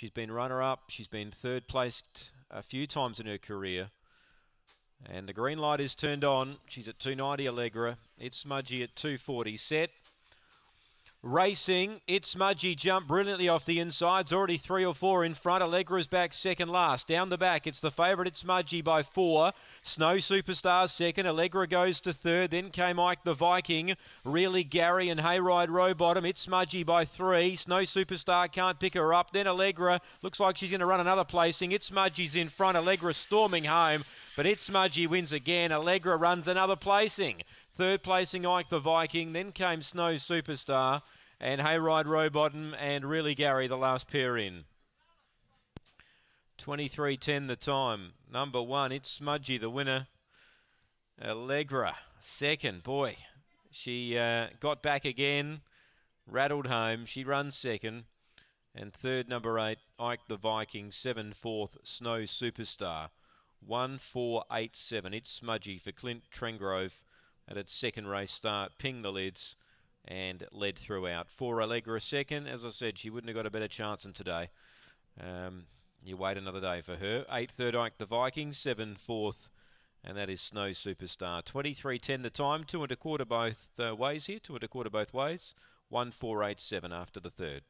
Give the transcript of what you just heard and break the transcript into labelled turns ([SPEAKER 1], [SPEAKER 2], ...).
[SPEAKER 1] She's been runner up, she's been third placed a few times in her career. And the green light is turned on. She's at 290 Allegra. It's Smudgy at 240 set. Racing, it's Smudgy jump brilliantly off the insides, already three or four in front. Allegra's back second last. Down the back, it's the favourite, it's Smudgy by four. Snow Superstar second, Allegra goes to third. Then came Ike the Viking, really Gary and Hayride Row bottom. It's Smudgy by three. Snow Superstar can't pick her up. Then Allegra looks like she's going to run another placing. It's Smudgy's in front, Allegra storming home. But It's Smudgy wins again. Allegra runs another placing. Third placing Ike the Viking. Then came Snow Superstar and Hayride Rowbottom and really Gary the last pair in. 23.10 the time. Number one, it's Smudgy, the winner. Allegra, second. Boy, she uh, got back again, rattled home. She runs second. And third, number eight, Ike the Viking. Seven, fourth, Snow Superstar. 1487. It's Smudgy for Clint Trengrove at its second race start, pinged the leads and led throughout. For Allegra second, as I said, she wouldn't have got a better chance than today. Um, you wait another day for her. Eight third Ike the Vikings, seven fourth, and that is Snow Superstar. Twenty three ten the time, two and a quarter both uh, ways here, two and a quarter both ways. One four eight seven after the third.